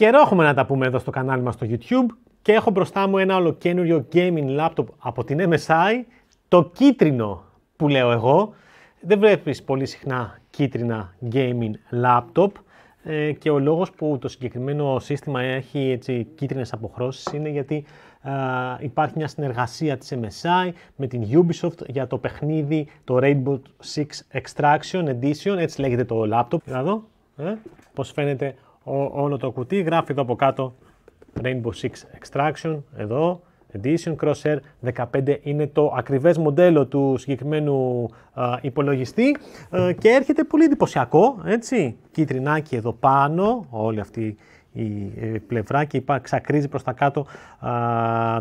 Καιρό έχουμε να τα πούμε εδώ στο κανάλι μας στο YouTube και έχω μπροστά μου ένα ολοκένουριο gaming laptop από την MSI, το κίτρινο που λέω εγώ. Δεν βλέπεις πολύ συχνά κίτρινα gaming laptop ε, και ο λόγος που το συγκεκριμένο σύστημα έχει έτσι, κίτρινες αποχρώσεις είναι γιατί υπάρχει μια συνεργασία της MSI με την Ubisoft για το παιχνίδι το Rainbow Six Extraction Edition, έτσι λέγεται το laptop. Να ε, πώς φαίνεται όλο το κουτί. Γράφει εδώ από κάτω Rainbow Six Extraction, εδώ, Edition Crosshair 15 είναι το ακριβές μοντέλο του συγκεκριμένου υπολογιστή ε, και έρχεται πολύ εντυπωσιακό, έτσι, κίτρινάκι εδώ πάνω, όλη αυτή η ε, πλευρά και ξακρίζει προς τα κάτω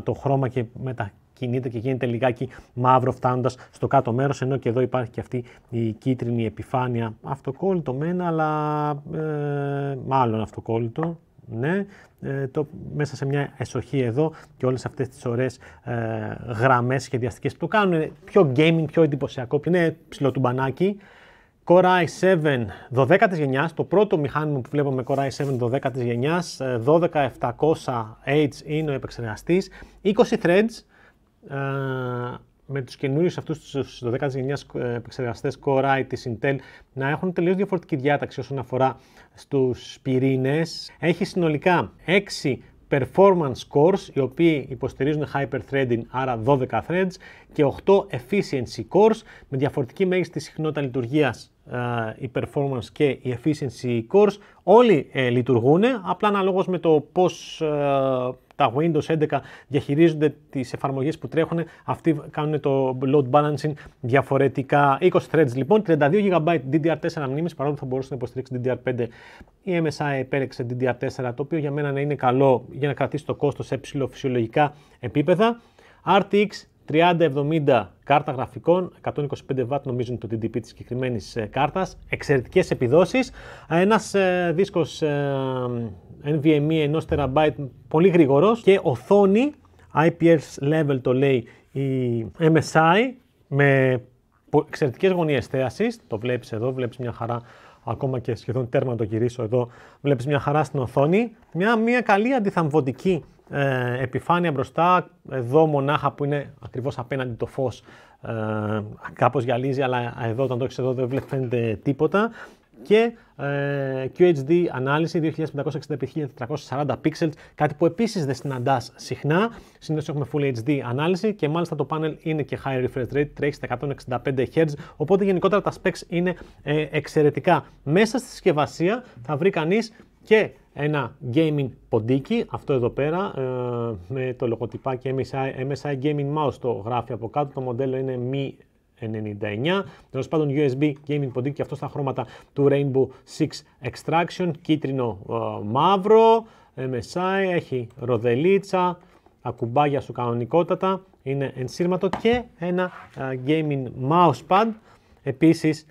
το χρώμα και μετά κινείται και γίνεται λιγάκι μαύρο φτάνοντας στο κάτω μέρος, ενώ και εδώ υπάρχει και αυτή η κίτρινη επιφάνεια αυτοκόλλητο μένα, αλλά ε, μάλλον αυτοκόλλητο, ναι, ε, το, μέσα σε μια εσοχή εδώ και όλες αυτές τις ωραίες ε, γραμμές σχεδιαστικές που το κάνουν πιο gaming, πιο εντυπωσιακό, πιο ναι, ψηλό τουμπανάκι. Core i7 12ης γενιάς, το πρώτο μηχάνημα που βλέπουμε Core i7 12ης γενιάς, 12700H ε, είναι ο επεξεργαστής, 20 threads, με τους καινούριους αυτούς τους 12ης γενιάς ε, επεξεργαστές Core i της Intel να έχουν τελείως διαφορετική διάταξη όσον αφορά στους πυρήνες. Έχει συνολικά 6 performance cores, οι οποίοι υποστηρίζουν hyper-threading, άρα 12 threads, και 8 efficiency cores, με διαφορετική μέγιστη συχνότητα λειτουργίας η performance και η efficiency cores, όλοι ε, λειτουργούν, απλά αναλόγως με το πώς ε, τα Windows 11 διαχειρίζονται τις εφαρμογές που τρέχουν, αυτοί κάνουν το load balancing διαφορετικά. 20 threads λοιπόν, 32 GB DDR4 μνήμης, παρόλο που θα μπορούσε να υποστηρίξει DDR5. Η MSI επέλεξε DDR4, το οποίο για μένα είναι καλό για να κρατήσει το κόστος σε ψηλοφυσιολογικά επίπεδα. RTX 3070 κάρτα γραφικών, 125 W νομίζουν το TDP της συγκεκριμένης ε, κάρτας, εξαιρετικές επιδόσεις. Ένας ε, δίσκος NVMe 1 TB πολύ γρήγορος και οθόνη IPS level το λέει η MSI με εξαιρετικές γωνίες θέασης, το βλέπεις εδώ, βλέπεις μια χαρά ακόμα και σχεδόν τέρμα να το γυρίσω εδώ, βλέπεις μια χαρά στην οθόνη, μια, μια καλή αντιθαμβωτική ε, επιφάνεια μπροστά, εδώ μονάχα που είναι ακριβώς απέναντι το φως ε, κάπως γυαλίζει, αλλά εδώ όταν το έχεις εδώ δεν φαίνεται τίποτα και ε, QHD ανάλυση 2560x1440 pixels, κάτι που επίσης δεν συναντάς συχνά. Συνήθως έχουμε Full HD ανάλυση και μάλιστα το panel είναι και high refresh rate, τρέχει στα 165 Hz, οπότε γενικότερα τα specs είναι ε, εξαιρετικά. Μέσα στη συσκευασία θα βρει κανείς και ένα gaming ποντίκι, αυτό εδώ πέρα, ε, με το λογοτυπάκι MSI, MSI Gaming Mouse το γράφει από κάτω, το μοντέλο είναι Mi 99, τέλος πάντων USB gaming ποντίκι και αυτό στα χρώματα του Rainbow Six Extraction, κίτρινο ε, μαύρο, MSI, έχει ροδελίτσα, ακουμπάγια σου κανονικότατα, είναι ενσύρματο και ένα ε, gaming mouse pad, επίσης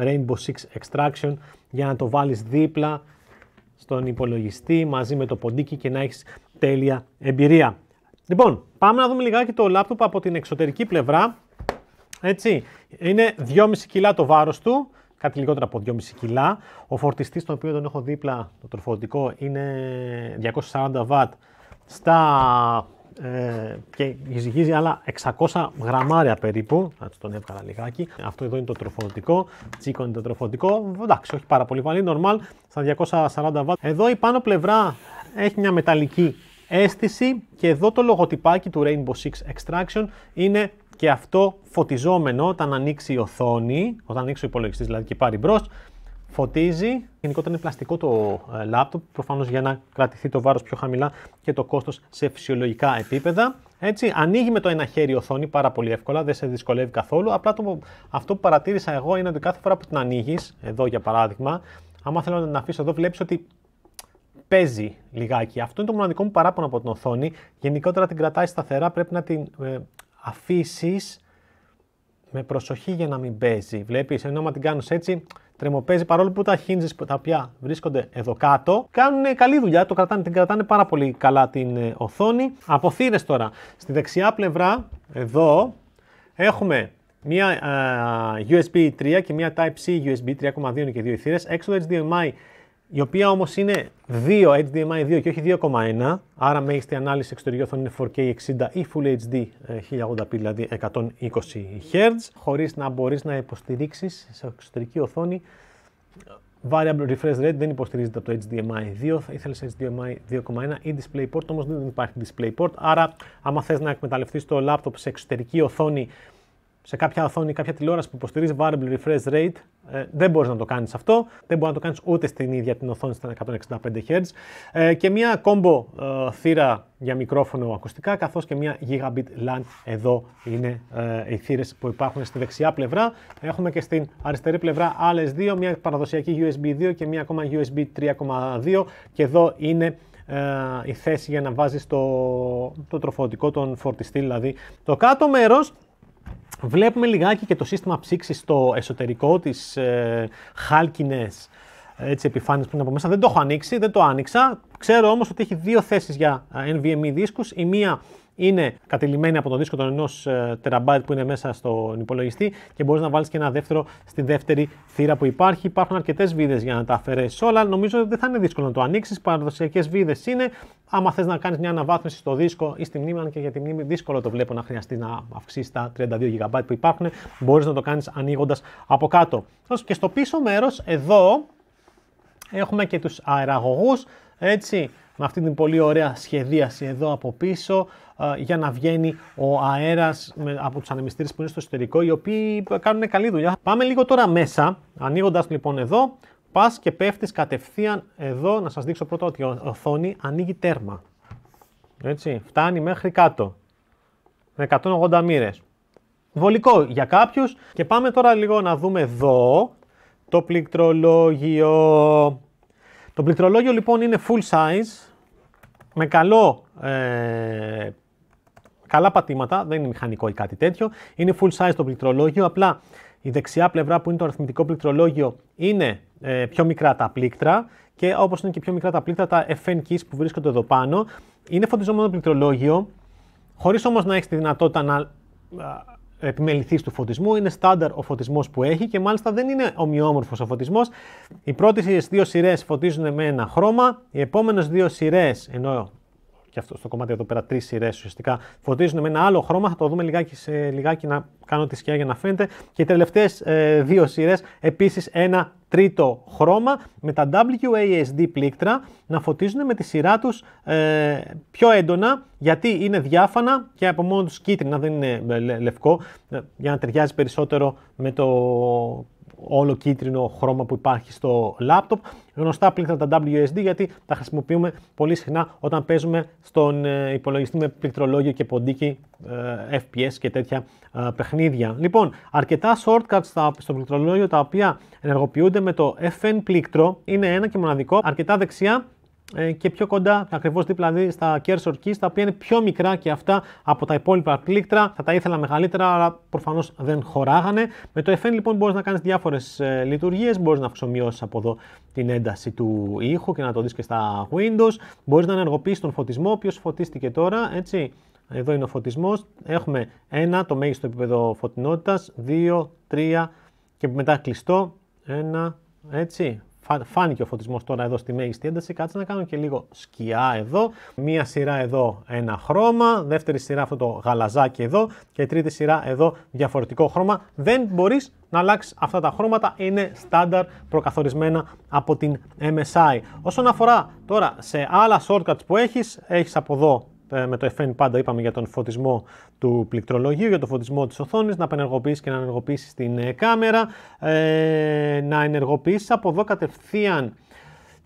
Rainbow Six Extraction για να το βάλεις δίπλα στον υπολογιστή μαζί με το ποντίκι και να έχεις τέλεια εμπειρία. Λοιπόν, πάμε να δούμε λιγάκι το λάπτοπ από την εξωτερική πλευρά. Έτσι, είναι 2,5 κιλά το βάρος του, κάτι λιγότερο από 2,5 κιλά. Ο φορτιστής, τον οποίο τον έχω δίπλα, το τροφοδοτικό, είναι 240 W στα ε, και ζυγίζει άλλα 600 γραμμάρια περίπου. Να τον έβγαλα λιγάκι. Αυτό εδώ είναι το τροφοδοτικό. Τσίκο είναι το τροφοδοτικό. Εντάξει, όχι πάρα πολύ νορμάλ, στα 240 βατ. Εδώ η πάνω πλευρά έχει μια μεταλλική αίσθηση και εδώ το λογοτυπάκι του Rainbow Six Extraction είναι και αυτό φωτιζόμενο όταν ανοίξει η οθόνη, όταν ανοίξει ο υπολογιστής δηλαδή και πάρει μπρος, Φωτίζει. Γενικότερα είναι πλαστικό το λάπτοπ, ε, προφανώς για να κρατηθεί το βάρος πιο χαμηλά και το κόστος σε φυσιολογικά επίπεδα. Έτσι, ανοίγει με το ένα χέρι οθόνη πάρα πολύ εύκολα, δεν σε δυσκολεύει καθόλου. Απλά το, αυτό που παρατήρησα εγώ είναι ότι κάθε φορά που την ανοίγεις, εδώ για παράδειγμα, άμα θέλω να την αφήσω εδώ, βλέπεις ότι παίζει λιγάκι. Αυτό είναι το μοναδικό μου παράπονο από την οθόνη. Γενικότερα την κρατάει σταθερά, πρέπει να την ε, αφήσεις με προσοχή για να μην παίζει. Βλέπεις, ενώ άμα την κάνεις έτσι, τρεμοπαίζει παρόλο που τα hinges τα οποία βρίσκονται εδώ κάτω, κάνουν ε, καλή δουλειά, το κρατάνε, την κρατάνε πάρα πολύ καλά την ε, οθόνη. Από τώρα, στη δεξιά πλευρά, εδώ, έχουμε μία ε, USB 3 και μία Type-C USB 3,2 και δύο θύρες, έξω HDMI η οποία όμως είναι 2 HDMI 2 και όχι 2,1, άρα μέγιστη ανάλυση εξωτερική οθόνη είναι 4K 60 ή Full HD 1080p, δηλαδή 120 Hz, χωρίς να μπορείς να υποστηρίξεις σε εξωτερική οθόνη Variable refresh rate δεν υποστηρίζεται από το HDMI 2, θα HDMI 2.1 ή DisplayPort, όμως δεν υπάρχει DisplayPort, άρα άμα θες να εκμεταλλευτείς το laptop σε εξωτερική οθόνη σε κάποια οθόνη, κάποια τηλεόραση που υποστηρίζει variable refresh rate, ε, δεν μπορείς να το κάνεις αυτό. Δεν μπορεί να το κάνεις ούτε στην ίδια την οθόνη στα 165Hz. Ε, και μια κόμπο ε, θύρα για μικρόφωνο ακουστικά, καθώς και μια Gigabit LAN. Εδώ είναι ε, οι θύρες που υπάρχουν στη δεξιά πλευρά. Έχουμε και στην αριστερή πλευρά άλλε δύο, μια παραδοσιακή USB 2 και μια ακόμα USB 3,2. Και εδώ είναι η θέση για να βάζεις το, το τροφοδοτικό, τον φορτιστή δηλαδή. Το κάτω μέρος Βλέπουμε λιγάκι και το σύστημα ψήξης στο εσωτερικό της ε, χάλκινες ε, έτσι, που είναι από μέσα. Δεν το έχω ανοίξει, δεν το άνοιξα. Ξέρω όμως ότι έχει δύο θέσεις για ε, NVMe δίσκους. Η μία είναι κατηλημένη από το δίσκο των ενός ε, τεραμπάιτ που είναι μέσα στον υπολογιστή και μπορείς να βάλεις και ένα δεύτερο στη δεύτερη θύρα που υπάρχει. Υπάρχουν αρκετές βίδες για να τα αφαιρέσεις όλα. Νομίζω ότι δεν θα είναι δύσκολο να το ανοίξεις. Παραδοσιακές βίδες είναι. Άμα θες να κάνεις μια αναβάθμιση στο δίσκο ή στη μνήμη, αν και για τη μνήμη δύσκολο το βλέπω να χρειαστεί να αυξήσεις τα 32 GB που υπάρχουν, μπορείς να το κάνεις ανοίγοντας από κάτω. Και στο πίσω μέρος, εδώ έχουμε και τους αεραγωγούς. Έτσι, με αυτή την πολύ ωραία σχεδίαση εδώ από πίσω για να βγαίνει ο αέρας από τους ανεμιστήρες που είναι στο εσωτερικό οι οποίοι κάνουν καλή δουλειά. Πάμε λίγο τώρα μέσα, ανοίγοντας λοιπόν εδώ, πας και πέφτεις κατευθείαν εδώ, να σας δείξω πρώτα ότι η οθόνη ανοίγει τέρμα. Έτσι, φτάνει μέχρι κάτω. 180 μοίρες. Βολικό για κάποιους. Και πάμε τώρα λίγο να δούμε εδώ το πληκτρολόγιο. Το πληκτρολόγιο λοιπόν είναι full size, με καλό, ε, καλά πατήματα, δεν είναι μηχανικό ή κάτι τέτοιο. Είναι full size το πληκτρολόγιο, απλά η δεξιά πλευρά που είναι το αριθμητικό πληκτρολόγιο είναι ε, πιο μικρά τα πλήκτρα και όπως είναι και πιο μικρά τα πλήκτρα, τα FN keys που βρίσκονται εδώ πάνω. Είναι φωτιζόμενο το πληκτρολόγιο, χωρίς όμως να έχεις τη δυνατότητα να επιμεληθείς του φωτισμού. Είναι στάνταρ ο φωτισμός που έχει και μάλιστα δεν είναι ομοιόμορφος ο φωτισμός. Οι πρώτες δύο σειρές φωτίζουν με ένα χρώμα, οι επόμενες δύο σειρές, ενώ και αυτό στο κομμάτι εδώ πέρα τρεις σειρές ουσιαστικά φωτίζουν με ένα άλλο χρώμα. Θα το δούμε λιγάκι, σε, λιγάκι να κάνω τη σκιά για να φαίνεται. Και οι τελευταίες ε, δύο σειρές επίσης ένα τρίτο χρώμα με τα WASD πλήκτρα να φωτίζουν με τη σειρά τους ε, πιο έντονα γιατί είναι διάφανα και από μόνος τους κίτρινα δεν είναι ε, λευκό για να ταιριάζει περισσότερο με το όλο κίτρινο χρώμα που υπάρχει στο λάπτοπ, Γνωστά πλήκτρα τα WSD γιατί τα χρησιμοποιούμε πολύ συχνά όταν παίζουμε στον ε, υπολογιστή με πληκτρολόγιο και ποντίκι ε, FPS και τέτοια ε, παιχνίδια. Λοιπόν, αρκετά shortcuts στο πληκτρολόγιο τα οποία ενεργοποιούνται με το FN πλήκτρο είναι ένα και μοναδικό, αρκετά δεξιά ε, και πιο κοντά, ακριβώς δίπλα δηλαδή στα cursor keys, τα οποία είναι πιο μικρά και αυτά από τα υπόλοιπα πλήκτρα. Θα τα ήθελα μεγαλύτερα, αλλά προφανώς δεν χωράγανε. Με το FN λοιπόν μπορείς να κάνεις διάφορες λειτουργίες. Μπορείς να αυξομοιώσει από εδώ την ένταση του ήχου και να το δεις και στα Windows. Μπορείς να ενεργοποιήσεις τον φωτισμό, ο οποίο φωτίστηκε τώρα, έτσι. Εδώ είναι ο φωτισμός. Έχουμε ένα, το μέγιστο επίπεδο φωτεινότητας, δύο, τρία και μετά κλειστό. Ένα, έτσι, φάνηκε ο φωτισμός τώρα εδώ στη μέγιστη ένταση, κάτσε να κάνω και λίγο σκιά εδώ, μία σειρά εδώ ένα χρώμα, δεύτερη σειρά αυτό το γαλαζάκι εδώ και τρίτη σειρά εδώ διαφορετικό χρώμα. Δεν μπορείς να αλλάξεις αυτά τα χρώματα, είναι στάνταρ προκαθορισμένα από την MSI. Όσον αφορά τώρα σε άλλα shortcuts που έχεις, έχεις από εδώ ε, με το fn πάντα είπαμε για τον φωτισμό του πληκτρολογίου, για τον φωτισμό της οθόνης, να απενεργοποιήσεις και να ενεργοποιήσεις την ε, κάμερα, ε, να ενεργοποιήσεις από εδώ κατευθείαν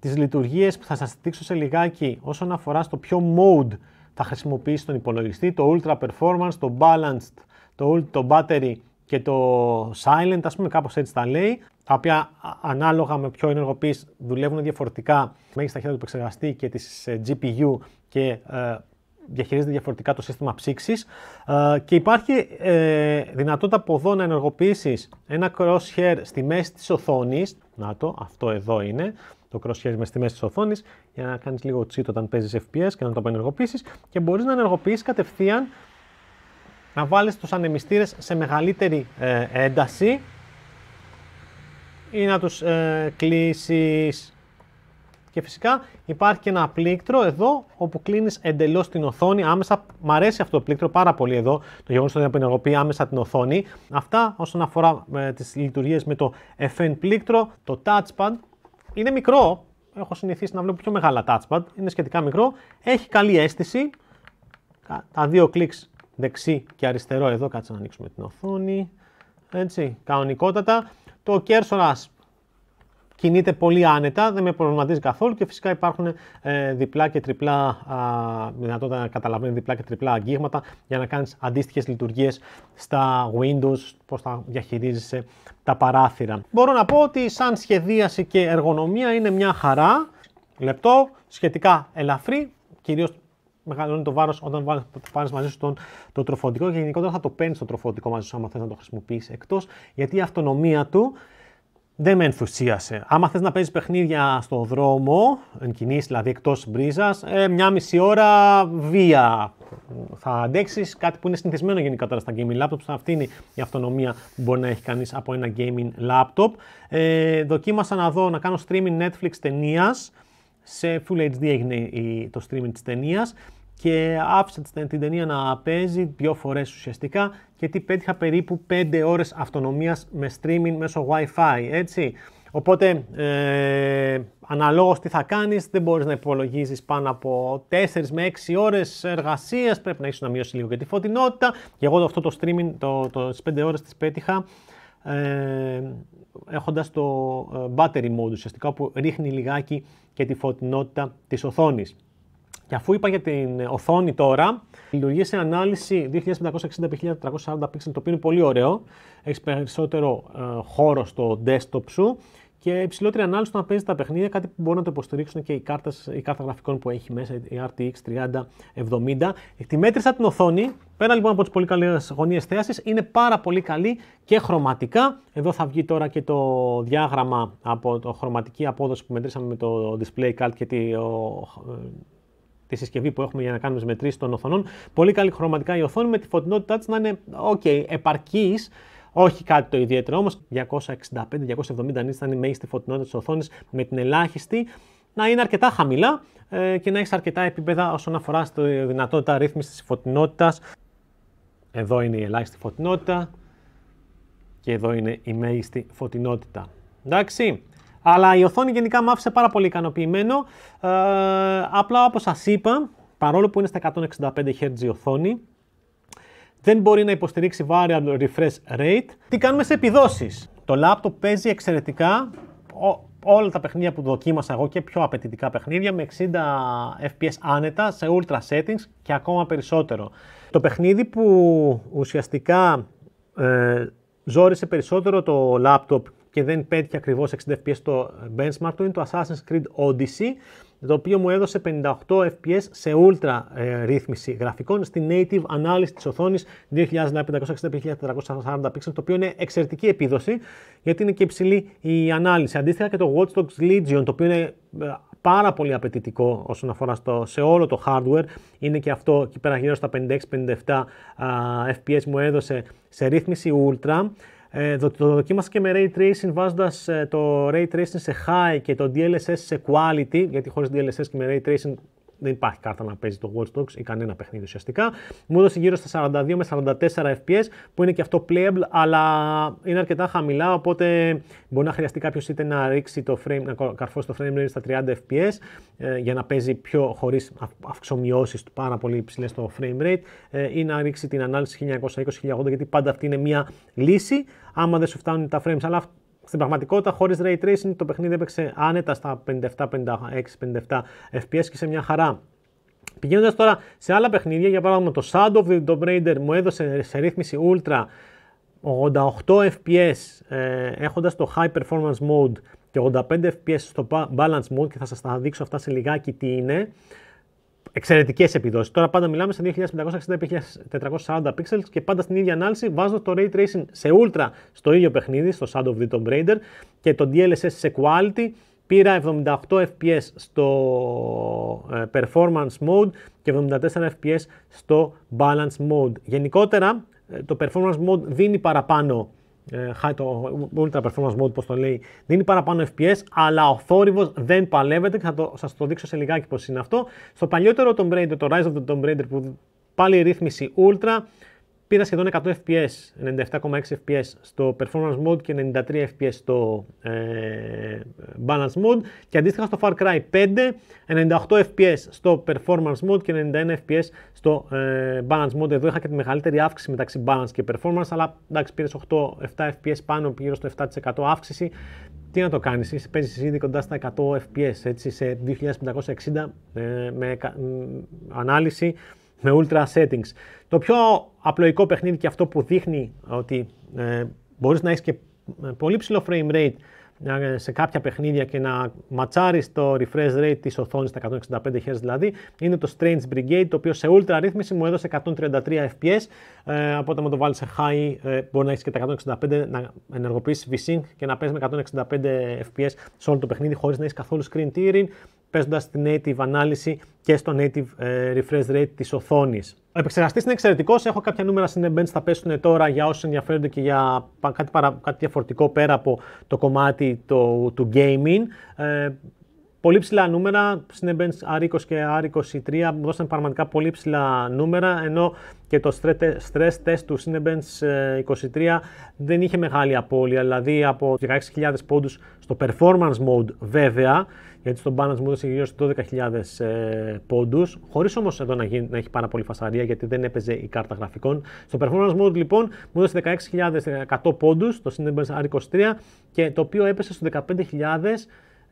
τις λειτουργίες που θα σας δείξω σε λιγάκι όσον αφορά στο ποιο mode θα χρησιμοποιήσει τον υπολογιστή, το Ultra Performance, το Balanced, το, το Battery και το Silent, ας πούμε κάπως έτσι τα λέει, τα οποία ανάλογα με ποιο ενεργοποιείς δουλεύουν διαφορετικά μέχρι στα χέρια του επεξεργαστή και της ε, GPU και διαχειρίζεται διαφορετικά το σύστημα ψήξης ε, και υπάρχει ε, δυνατότητα από εδώ να ενεργοποιήσεις ένα crosshair στη μέση της οθόνης. Να το, αυτό εδώ είναι το crosshair με στη μέση της οθόνης για να κάνεις λίγο cheat όταν παίζεις FPS και να το απενεργοποιήσεις και μπορείς να ενεργοποιήσεις κατευθείαν να βάλεις τους ανεμιστήρες σε μεγαλύτερη ε, ένταση ή να τους ε, κλείσεις. Και φυσικά υπάρχει και ένα πλήκτρο εδώ όπου κλείνεις εντελώς την οθόνη. Άμεσα μ' αρέσει αυτό το πλήκτρο πάρα πολύ εδώ, το γεγονός ότι απενεργοποιεί άμεσα την οθόνη. Αυτά όσον αφορά ε, τις λειτουργίες με το FN πλήκτρο, το touchpad. Είναι μικρό, έχω συνηθίσει να βλέπω πιο μεγάλα touchpad, είναι σχετικά μικρό, έχει καλή αίσθηση, τα δύο κλικ δεξί και αριστερό εδώ, κάτσε να ανοίξουμε την οθόνη, έτσι, κανονικότατα. Το κέρσορας κινείται πολύ άνετα, δεν με προβληματίζει καθόλου και φυσικά υπάρχουν ε, διπλά και τριπλά δυνατότητα να καταλαβαίνει διπλά και τριπλά αγγίγματα για να κάνεις αντίστοιχες λειτουργίες στα Windows, πώς θα διαχειρίζεσαι τα παράθυρα. Μπορώ να πω ότι σαν σχεδίαση και εργονομία είναι μια χαρά, λεπτό, σχετικά ελαφρύ, κυρίως μεγαλώνει το βάρος όταν πάρεις μαζί σου τον, το τροφοντικό και γενικότερα θα το παίρνεις το τροφοντικό μαζί σου, άμα θες να το χρησιμοποιήσει. Εκτός γιατί η αυτονομία του δεν με ενθουσίασε. Άμα θες να παίζεις παιχνίδια στο δρόμο, εν κινήσει δηλαδή εκτός μπρίζας, ε, μια μισή ώρα βία θα αντέξεις. Κάτι που είναι συνηθισμένο τώρα στα gaming laptops. Αυτή είναι η αυτονομία που μπορεί να έχει κανείς από ένα gaming laptop. Ε, δοκίμασα να δω να κάνω streaming Netflix ταινίας. Σε Full HD έγινε το streaming της ταινίας και άφησα την ταινία να παίζει δύο φορές ουσιαστικά τι πέτυχα περίπου 5 ώρες αυτονομίας με streaming μεσω WiFi. έτσι. Οπότε, ε, αναλόγως τι θα κάνεις, δεν μπορείς να υπολογίζεις πάνω από 4 με 6 ώρες εργασίας, πρέπει να έχεις να μειώσεις λίγο και τη φωτεινότητα. Και εγώ αυτό το streaming, το, το, τις 5 ώρες τις πέτυχα, ε, έχοντας το ε, battery mode ουσιαστικά που ρίχνει λιγάκι και τη φωτεινότητα της οθόνης. Και αφού είπα για την οθόνη τώρα, λειτουργεί σε ανάλυση 2560x1440 το οποίο είναι πολύ ωραίο. Έχεις περισσότερο ε, χώρο στο desktop σου και υψηλότερη ανάλυση να παίζεις τα παιχνίδια, κάτι που μπορεί να το υποστηρίξουν και οι, κάρτες, η κάρτα γραφικών που έχει μέσα, η RTX 3070. Τη μέτρησα την οθόνη, πέρα λοιπόν από τις πολύ καλές γωνίες θέασης, είναι πάρα πολύ καλή και χρωματικά. Εδώ θα βγει τώρα και το διάγραμμα από το χρωματική απόδοση που μετρήσαμε με το Display Card και τη, ο, ε, τη συσκευή που έχουμε για να κάνουμε τις μετρήσεις των οθονών. Πολύ καλή χρωματικά η οθόνη με τη φωτεινότητά της να είναι OK, επαρκής. Όχι κάτι το ιδιαίτερο όμως. 265-270 είναι είναι η μέγιστη φωτεινότητα της οθόνης με την ελάχιστη να είναι αρκετά χαμηλά ε, και να έχεις αρκετά επίπεδα όσον αφορά στη δυνατότητα ρύθμισης της φωτεινότητας. Εδώ είναι η ελάχιστη φωτεινότητα και εδώ είναι η μέγιστη φωτεινότητα. Εντάξει. Αλλά η οθόνη γενικά μου άφησε πάρα πολύ ικανοποιημένο. Ε, απλά όπως σας είπα, παρόλο που είναι στα 165 Hz η οθόνη, δεν μπορεί να υποστηρίξει variable refresh rate. Τι κάνουμε σε επιδόσεις. Το laptop παίζει εξαιρετικά όλα τα παιχνίδια που δοκίμασα εγώ και πιο απαιτητικά παιχνίδια με 60 FPS άνετα σε ultra settings και ακόμα περισσότερο. Το παιχνίδι που ουσιαστικά ε, ζόρισε περισσότερο το laptop και δεν πέτυχε ακριβώς 60 FPS το benchmark του είναι το Assassin's Creed Odyssey το οποίο μου έδωσε 58 FPS σε ultra ε, ρύθμιση γραφικών στη native ανάλυση της οθόνης 2560x1440 pixels, το οποίο είναι εξαιρετική επίδοση γιατί είναι και υψηλή η ανάλυση. Αντίστοιχα και το Watch Dogs Legion, το οποίο είναι ε, πάρα πολύ απαιτητικό όσον αφορά στο, σε όλο το hardware. Είναι και αυτό εκεί πέρα γύρω στα 56-57 uh, FPS μου έδωσε σε ρύθμιση Ultra το, ε, το δοκίμασα και με Ray Tracing βάζοντας ε, το Ray Tracing σε High και το DLSS σε Quality, γιατί χωρίς DLSS και με Ray Tracing δεν υπάρχει κάρτα να παίζει το Watch Dogs ή κανένα παιχνίδι ουσιαστικά. Μου έδωσε γύρω στα 42 με 44 FPS που είναι και αυτό playable, αλλά είναι αρκετά χαμηλά. Οπότε μπορεί να χρειαστεί κάποιος είτε να ρίξει το frame, να καρφώσει το frame rate στα 30 FPS ε, για να παίζει πιο χωρίς αυξομοιώσει του πάρα πολύ υψηλές το frame rate ε, ή να ρίξει την ανάλυση 1920-1080 γιατί πάντα αυτή είναι μια λύση. Άμα δεν σου φτάνουν τα frames, αλλά στην πραγματικότητα, χωρίς ray tracing, το παιχνίδι έπαιξε άνετα στα 57, 56, 57 FPS και σε μια χαρά. Πηγαίνοντας τώρα σε άλλα παιχνίδια, για παράδειγμα το Shadow of the Tomb Raider μου έδωσε σε ρύθμιση Ultra 88 FPS ε, έχοντας το High Performance Mode και 85 FPS στο Balance Mode και θα σας τα δείξω αυτά σε λιγάκι τι είναι εξαιρετικές επιδόσεις. Τώρα πάντα μιλάμε σε 2560x1440 pixels και πάντα στην ίδια ανάλυση βάζω το ray tracing σε ultra στο ίδιο παιχνίδι, στο Shadow of the Tomb Raider και το DLSS σε quality. Πήρα 78 FPS στο ε, performance mode και 74 FPS στο balance mode. Γενικότερα ε, το performance mode δίνει παραπάνω high ε, το ultra performance mode, πώς το λέει, δίνει παραπάνω FPS, αλλά ο θόρυβος δεν παλεύεται και θα το, σας το δείξω σε λιγάκι πώς είναι αυτό. Στο παλιότερο Tomb Raider, το Rise of the Tomb Raider που πάλι ρύθμιση ultra, πήρα σχεδόν 100 FPS, 97,6 FPS στο Performance Mode και 93 FPS στο ε, Balance Mode και αντίστοιχα στο Far Cry 5, 98 FPS στο Performance Mode και 91 FPS στο ε, Balance Mode. Εδώ είχα και τη μεγαλύτερη αύξηση μεταξύ Balance και Performance, αλλά εντάξει πήρες 8-7 FPS πάνω, γύρω στο 7% αύξηση. Τι να το κάνεις, εσύ παίζεις ήδη κοντά στα 100 FPS, έτσι, σε 2560 ε, με ανάλυση με ultra settings. Το πιο απλοϊκό παιχνίδι και αυτό που δείχνει ότι ε, μπορείς να έχεις και ε, πολύ ψηλό frame rate ε, σε κάποια παιχνίδια και να ματσάρεις το refresh rate της οθόνης στα 165 Hz δηλαδή, είναι το Strange Brigade, το οποίο σε ultra ρύθμιση μου έδωσε 133 FPS, ε, από όταν το βάλεις σε high ε, μπορεί να έχεις και τα 165, να ενεργοποιήσεις v-sync και να παίζεις με 165 FPS σε όλο το παιχνίδι χωρίς να έχεις καθόλου screen tearing, παίζοντας τη native ανάλυση και στο native ε, refresh rate της οθόνης. Ο επεξεργαστής είναι εξαιρετικός. Έχω κάποια νούμερα στην Bench, θα πέσουν τώρα για όσους ενδιαφέρονται και για κάτι, παρα, κάτι διαφορετικό πέρα από το κομμάτι το, του gaming. Ε, πολύ ψηλά νούμερα. Cinebench R20 και R23 δώσαν πραγματικά πολύ ψηλά νούμερα, ενώ και το stress test του Cinebench 23 ε, δεν είχε μεγάλη απώλεια, δηλαδή από 16.000 πόντους στο performance mode βέβαια, γιατί στο balance μου έδωσε γύρω στους 12.000 πόντους, χωρίς όμως εδώ να, γίνει, να έχει πάρα πολύ φασαρία γιατί δεν έπαιζε η κάρτα γραφικών. Στο performance mode λοιπόν μου έδωσε 16.100 πόντους το Cinebench R23 και το οποίο έπεσε στους 15.000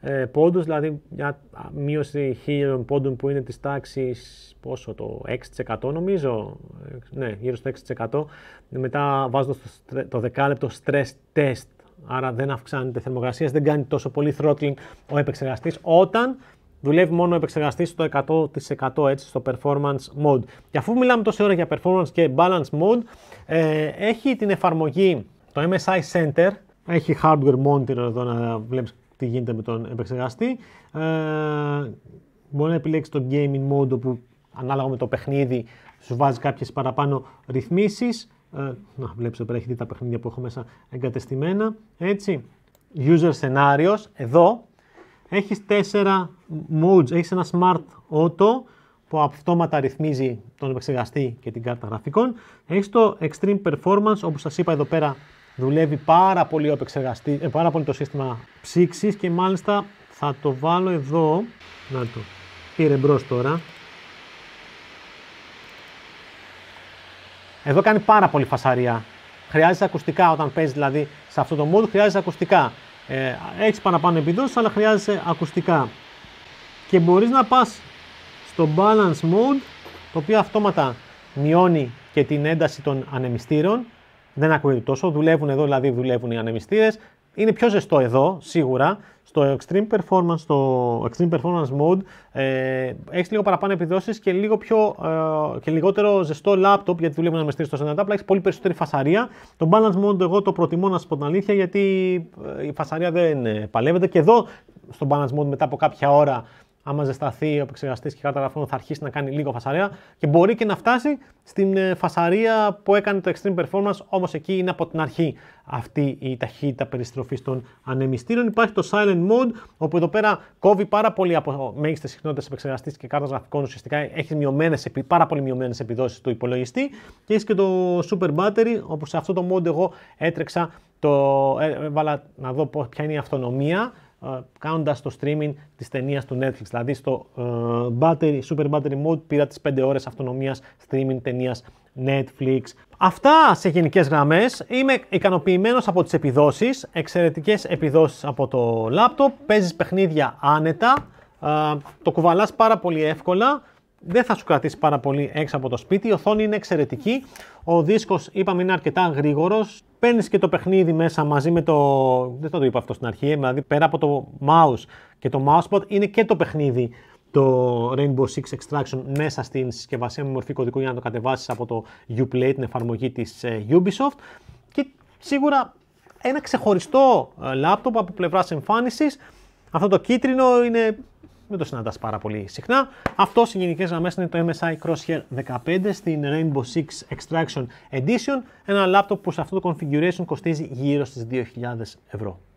ε, πόντους, δηλαδή μια μείωση χίλιων πόντων που είναι της τάξης, πόσο το 6% νομίζω, ε, ναι γύρω στο 6%, μετά βάζοντας το, το δεκάλεπτο stress test, άρα δεν αυξάνεται η θερμοκρασία, δεν κάνει τόσο πολύ throttling ο επεξεργαστής, όταν δουλεύει μόνο ο επεξεργαστής στο 100% έτσι, στο performance mode. Και αφού μιλάμε τόση ώρα για performance και balance mode, ε, έχει την εφαρμογή το MSI Center, έχει hardware monitor εδώ να βλέπεις τι γίνεται με τον επεξεργαστή. Ε, μπορεί να επιλέξει το gaming mode που ανάλογα με το παιχνίδι σου βάζει κάποιες παραπάνω ρυθμίσεις. Ε, να βλέπεις εδώ έχει τα παιχνίδια που έχω μέσα εγκατεστημένα. Έτσι, user scenarios, εδώ έχεις τέσσερα modes, έχεις ένα smart auto που αυτόματα ρυθμίζει τον επεξεργαστή και την κάρτα γραφικών. Έχεις το extreme performance, όπως σας είπα εδώ πέρα Δουλεύει πάρα πολύ, επεξεργαστή, ε, πάρα πολύ το σύστημα ψήξης και μάλιστα θα το βάλω εδώ. Να το πήρε μπρος τώρα. Εδώ κάνει πάρα πολύ φασαρία. Χρειάζεσαι ακουστικά όταν παίζεις, δηλαδή σε αυτό το mode χρειάζεσαι ακουστικά. Ε, Έχεις παραπάνω επιδόσεις, αλλά χρειάζεσαι ακουστικά. Και μπορείς να πας στο balance mode, το οποίο αυτόματα μειώνει και την ένταση των ανεμιστήρων δεν ακούγεται τόσο. Δουλεύουν εδώ, δηλαδή δουλεύουν οι ανεμιστήρες. Είναι πιο ζεστό εδώ, σίγουρα. Στο Extreme Performance, στο Extreme Performance Mode, ε, έχεις λίγο παραπάνω επιδόσεις και, λίγο πιο, ε, και λιγότερο ζεστό laptop γιατί δουλεύουν ανεμιστήρε στο Senate Απλά έχεις πολύ περισσότερη φασαρία. Το Balance Mode εγώ το προτιμώ να σα πω την αλήθεια γιατί ε, η φασαρία δεν ε, παλεύεται. Και εδώ στο Balance Mode μετά από κάποια ώρα άμα ζεσταθεί ο επεξεργαστής και η κάρτα γραφών, θα αρχίσει να κάνει λίγο φασαρία και μπορεί και να φτάσει στην ε, φασαρία που έκανε το Extreme Performance. Όμως εκεί είναι από την αρχή αυτή η ταχύτητα περιστροφής των ανεμιστήρων. Υπάρχει το Silent Mode, όπου εδώ πέρα κόβει πάρα πολύ από μέγιστες συχνότητες επεξεργαστής και κάρτας γραφικών. Ουσιαστικά έχει μειωμένες, πάρα πολύ μειωμένες επιδόσεις του υπολογιστή. Και έχει και το Super Battery, όπου σε αυτό το mode εγώ έτρεξα. Το, ε, έβαλα να δω ποια είναι η αυτονομία ε, Κάνοντας το streaming της ταινίας του Netflix. Δηλαδή στο ε, battery, Super Battery Mode πήρα τις 5 ώρες αυτονομίας streaming ταινίας Netflix. Αυτά σε γενικές γραμμές. Είμαι ικανοποιημένος από τις επιδόσεις, εξαιρετικές επιδόσεις από το λάπτοπ, παίζεις παιχνίδια άνετα, ε, το κουβαλάς πάρα πολύ εύκολα δεν θα σου κρατήσει πάρα πολύ έξω από το σπίτι. Η οθόνη είναι εξαιρετική. Ο δίσκος, είπαμε, είναι αρκετά γρήγορος. Παίρνεις και το παιχνίδι μέσα μαζί με το. Δεν θα το είπα αυτό στην αρχή. Δηλαδή, πέρα από το mouse και το mousepad, είναι και το παιχνίδι το Rainbow Six Extraction μέσα στην συσκευασία με μορφή κωδικού για να το κατεβάσεις από το Uplay, την εφαρμογή της ε, Ubisoft. Και σίγουρα ένα ξεχωριστό λάπτοπ ε, από πλευράς εμφάνισης. Αυτό το κίτρινο είναι δεν το συναντάς πάρα πολύ συχνά. Αυτό σε γενικές γραμμές είναι το MSI Crosshair 15 στην Rainbow Six Extraction Edition. Ένα λάπτοπ που σε αυτό το configuration κοστίζει γύρω στις 2.000 ευρώ.